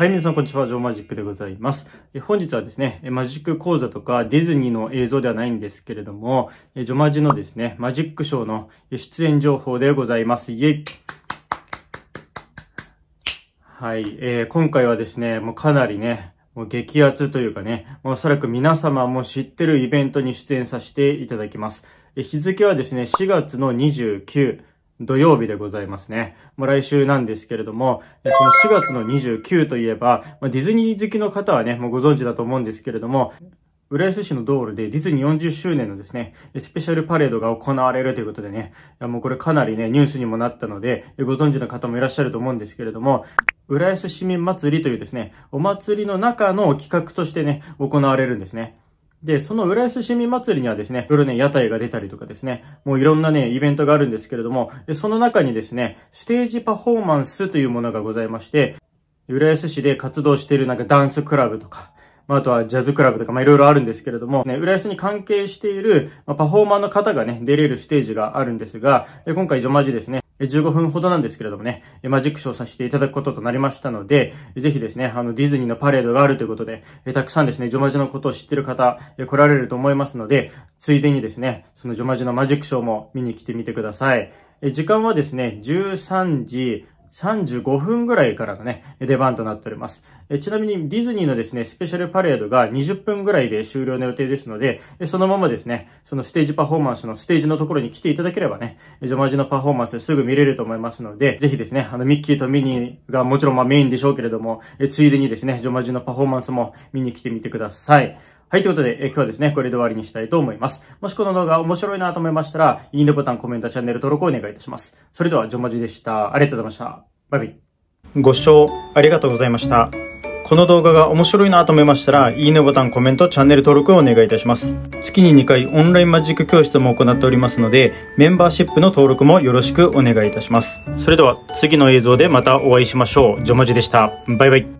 はい、皆さん、こんにちは。ジョーマジックでございます。本日はですね、マジック講座とかディズニーの映像ではないんですけれども、ジョマジのですね、マジックショーの出演情報でございます。イェイはい、えー、今回はですね、もうかなりね、もう激アツというかね、おそらく皆様も知ってるイベントに出演させていただきます。日付はですね、4月の29、土曜日でございますね。もう来週なんですけれども、この4月の29といえば、まディズニー好きの方はね、もうご存知だと思うんですけれども、浦安市の道路でディズニー40周年のですね、スペシャルパレードが行われるということでね、もうこれかなりね、ニュースにもなったので、ご存知の方もいらっしゃると思うんですけれども、浦安市民祭りというですね、お祭りの中の企画としてね、行われるんですね。で、その浦安市民祭りにはですね、夜ね、屋台が出たりとかですね、もういろんなね、イベントがあるんですけれども、その中にですね、ステージパフォーマンスというものがございまして、浦安市で活動しているなんかダンスクラブとか、まあ、あとはジャズクラブとか、まいろいろあるんですけれども、ね、浦安に関係している、まあ、パフォーマーの方がね、出れるステージがあるんですが、今回ジョマジですね、15分ほどなんですけれどもね、マジックショーさせていただくこととなりましたので、ぜひですね、あの、ディズニーのパレードがあるということで、たくさんですね、ジョマジのことを知ってる方、来られると思いますので、ついでにですね、そのジョマジのマジックショーも見に来てみてください。時間はですね、13時35分ぐらいからのね、出番となっております。ちなみにディズニーのですね、スペシャルパレードが20分ぐらいで終了の予定ですので、そのままですね、そのステージパフォーマンスのステージのところに来ていただければね、ジョマジのパフォーマンスすぐ見れると思いますので、ぜひですね、あのミッキーとミニーがもちろんまあメインでしょうけれども、ついでにですね、ジョマジのパフォーマンスも見に来てみてください。はい、ということで、え今日はですね、これで終わりにしたいと思います。もしこの動画面白いなと思いましたら、いいねボタン、コメント、チャンネル登録をお願いいたします。それでは、ジョマジでした。ありがとうございました。バイバイ。ご視聴ありがとうございました。この動画が面白いなと思いましたら、いいねボタン、コメント、チャンネル登録をお願いいたします。月に2回オンラインマジック教室も行っておりますので、メンバーシップの登録もよろしくお願いいたします。それでは次の映像でまたお会いしましょう。ジョマジでした。バイバイ。